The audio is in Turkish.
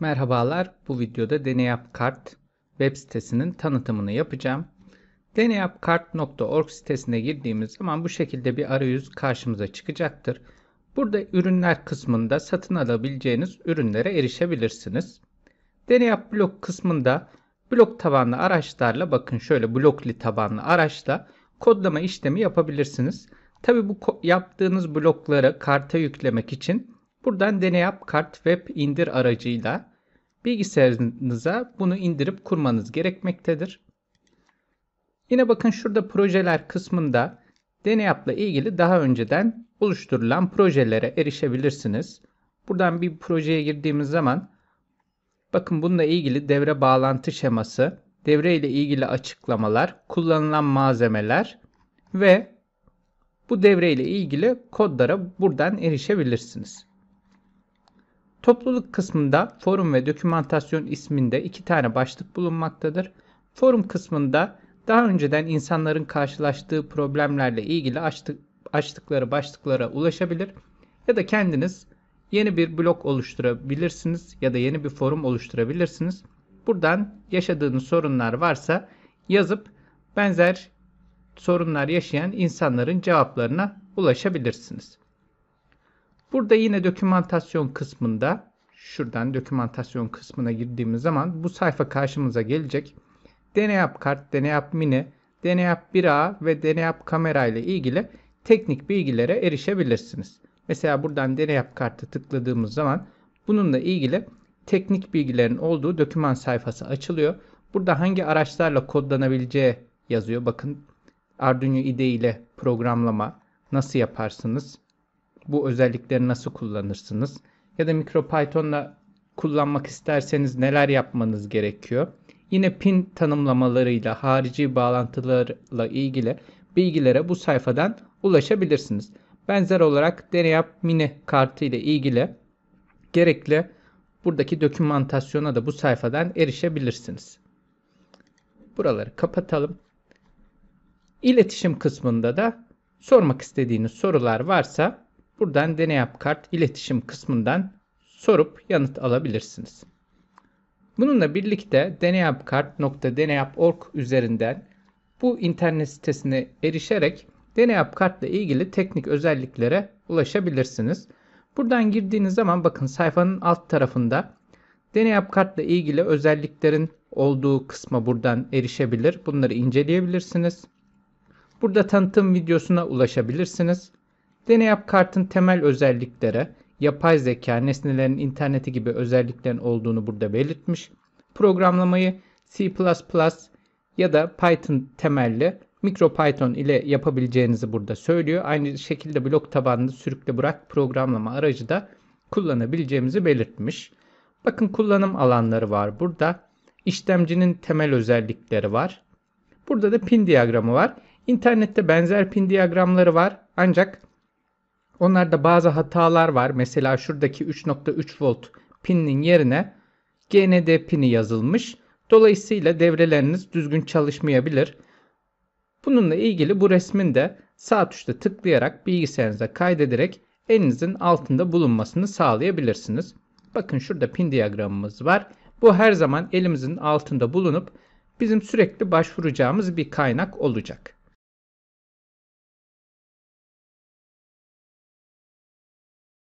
Merhabalar, bu videoda Deneyap Kart web sitesinin tanıtımını yapacağım. deneyapkart.org sitesine girdiğimiz zaman bu şekilde bir arayüz karşımıza çıkacaktır. Burada ürünler kısmında satın alabileceğiniz ürünlere erişebilirsiniz. DeneYap blok kısmında blok tabanlı araçlarla bakın şöyle blokli tabanlı araçla kodlama işlemi yapabilirsiniz. Tabi bu yaptığınız blokları karta yüklemek için Buradan deneyap kart web indir aracıyla bilgisayarınıza bunu indirip kurmanız gerekmektedir. Yine bakın şurada projeler kısmında deneyapla ilgili daha önceden oluşturulan projelere erişebilirsiniz. Buradan bir projeye girdiğimiz zaman bakın bununla ilgili devre bağlantı şeması, devre ile ilgili açıklamalar, kullanılan malzemeler ve bu devre ile ilgili kodlara buradan erişebilirsiniz. Topluluk kısmında forum ve dokümantasyon isminde iki tane başlık bulunmaktadır. Forum kısmında daha önceden insanların karşılaştığı problemlerle ilgili açtık, açtıkları başlıklara ulaşabilir ya da kendiniz yeni bir blog oluşturabilirsiniz ya da yeni bir forum oluşturabilirsiniz. Buradan yaşadığınız sorunlar varsa yazıp benzer sorunlar yaşayan insanların cevaplarına ulaşabilirsiniz. Burada yine dokümantasyon kısmında şuradan dokümantasyon kısmına girdiğimiz zaman bu sayfa karşımıza gelecek. DNAP kart, DNAP mini, DNAP 1A ve DNAP kamera ile ilgili teknik bilgilere erişebilirsiniz. Mesela buradan DNAP kartı tıkladığımız zaman bununla ilgili teknik bilgilerin olduğu doküman sayfası açılıyor. Burada hangi araçlarla kodlanabileceği yazıyor. Bakın Arduino IDE ile programlama nasıl yaparsınız? bu özellikleri nasıl kullanırsınız? Ya da MicroPython'la kullanmak isterseniz neler yapmanız gerekiyor? Yine pin tanımlamalarıyla, harici bağlantılarla ilgili bilgilere bu sayfadan ulaşabilirsiniz. Benzer olarak Deneyap Mini kartı ile ilgili gerekli buradaki dokümantasyona da bu sayfadan erişebilirsiniz. Buraları kapatalım. İletişim kısmında da sormak istediğiniz sorular varsa Buradan Dene Yap Kart iletişim kısmından sorup yanıt alabilirsiniz. Bununla birlikte deneyapkart.deneyap.org üzerinden bu internet sitesine erişerek Deneyap Kart'la ilgili teknik özelliklere ulaşabilirsiniz. Buradan girdiğiniz zaman bakın sayfanın alt tarafında Deneyap Kart'la ilgili özelliklerin olduğu kısma buradan erişebilir. Bunları inceleyebilirsiniz. Burada tanıtım videosuna ulaşabilirsiniz. Deney yap kartın temel özelliklere yapay zeka, nesnelerin interneti gibi özelliklerin olduğunu burada belirtmiş. Programlamayı C++ ya da Python temelli MicroPython ile yapabileceğinizi burada söylüyor. Aynı şekilde blok tabanlı sürükle bırak programlama aracı da kullanabileceğimizi belirtmiş. Bakın kullanım alanları var burada. İşlemcinin temel özellikleri var. Burada da pin diyagramı var. İnternette benzer pin diyagramları var. Ancak Onlarda bazı hatalar var. Mesela şuradaki 3.3 volt pininin yerine GND pini yazılmış. Dolayısıyla devreleriniz düzgün çalışmayabilir. Bununla ilgili bu resmin de sağ tuşla tıklayarak bilgisayarınıza kaydederek elinizin altında bulunmasını sağlayabilirsiniz. Bakın şurada pin diyagramımız var. Bu her zaman elimizin altında bulunup bizim sürekli başvuracağımız bir kaynak olacak.